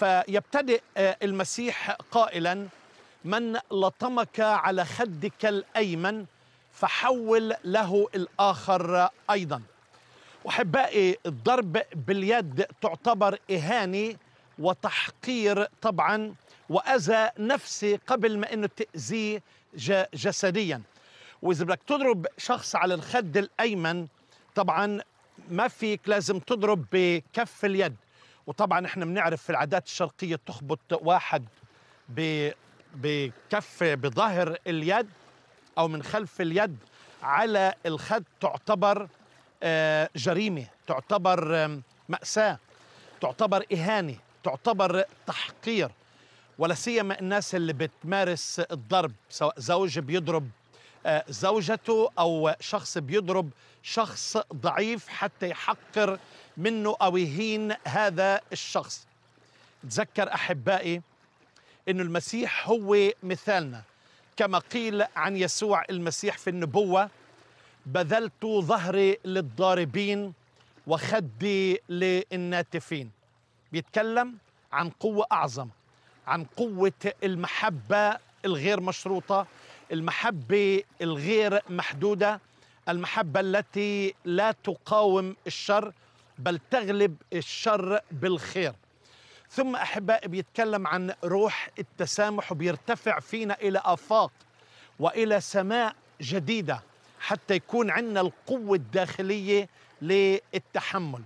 فيبتدئ آه، المسيح قائلا من لطمك على خدك الايمن فحول له الاخر ايضا احبائي الضرب باليد تعتبر اهانه وتحقير طبعا واذى نفسي قبل ما انه تاذيه جسديا واذا بدك تضرب شخص على الخد الايمن طبعا ما فيك لازم تضرب بكف اليد وطبعا احنا بنعرف في العادات الشرقيه تخبط واحد بكف بظهر اليد او من خلف اليد على الخد تعتبر آه، جريمه تعتبر ماساه تعتبر اهانه تعتبر تحقير ولا سيما الناس اللي بتمارس الضرب سواء زوج بيضرب زوجته أو شخص بيضرب شخص ضعيف حتى يحقر منه أو يهين هذا الشخص تذكر أحبائي أن المسيح هو مثالنا كما قيل عن يسوع المسيح في النبوة بذلت ظهري للضاربين وخدي للناتفين بيتكلم عن قوة أعظم عن قوة المحبة الغير مشروطة المحبه الغير محدوده المحبه التي لا تقاوم الشر بل تغلب الشر بالخير ثم احباء بيتكلم عن روح التسامح وبيرتفع فينا الى افاق والى سماء جديده حتى يكون عندنا القوه الداخليه للتحمل